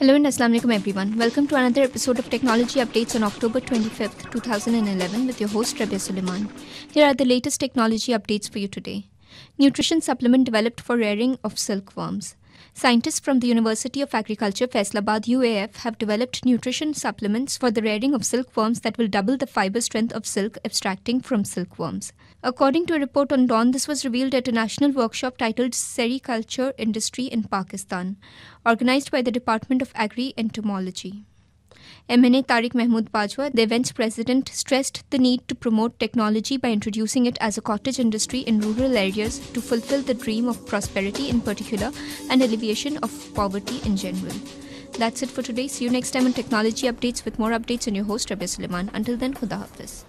Hello and Assalamualaikum everyone. Welcome to another episode of Technology Updates on October 25th, 2011 with your host Rabia Suleiman. Here are the latest technology updates for you today. Nutrition supplement developed for rearing of silkworms. Scientists from the University of Agriculture, Faisalabad UAF have developed nutrition supplements for the rearing of silkworms that will double the fiber strength of silk abstracting from silkworms. According to a report on Dawn, this was revealed at a national workshop titled Sericulture Industry in Pakistan, organized by the Department of Agri Entomology. MNA Tariq Mahmood Bajwa, the event's president, stressed the need to promote technology by introducing it as a cottage industry in rural areas to fulfill the dream of prosperity in particular and alleviation of poverty in general. That's it for today. See you next time on Technology Updates with more updates on your host, Rabia Suleiman. Until then, Khuda Hafiz.